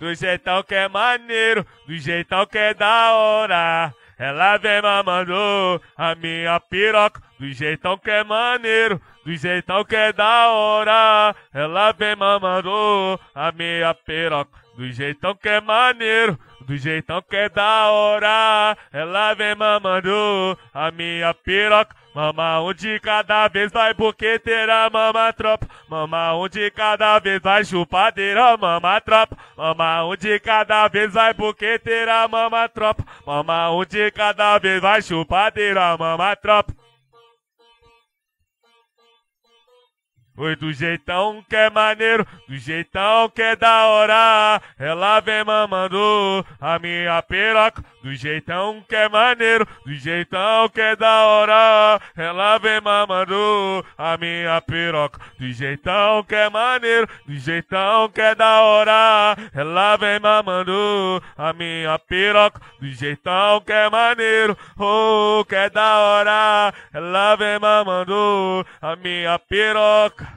do jeitão que é maneiro, do jeitão que é da hora. Ela vem mamando a minha piroca, do jeitão que é maneiro, do jeitão que é da hora. Ela vem mamando a minha piroca, do jeitão que é maneiro, do jeitão que é da hora. Ela é vem mamando a minha piroca. Mama um de cada vez vai terá mama tropa. Mama um de cada vez vai chupadeira, mama tropa. Mama um de cada vez vai terá mama tropa. Mama um de cada vez vai chupadeira, mama tropa. Foi do jeitão que é maneiro, do jeitão que é da hora. Ela é vem mamando a minha piroca, do jeitão que é maneiro, do jeitão que é da hora a minha piroca. Do jeitão que é maneiro, do jeitão que é da hora. Ela vem mamando a minha piroca. Do jeitão que é maneiro, oh, que é da hora. Ela vem mamando a minha piroca.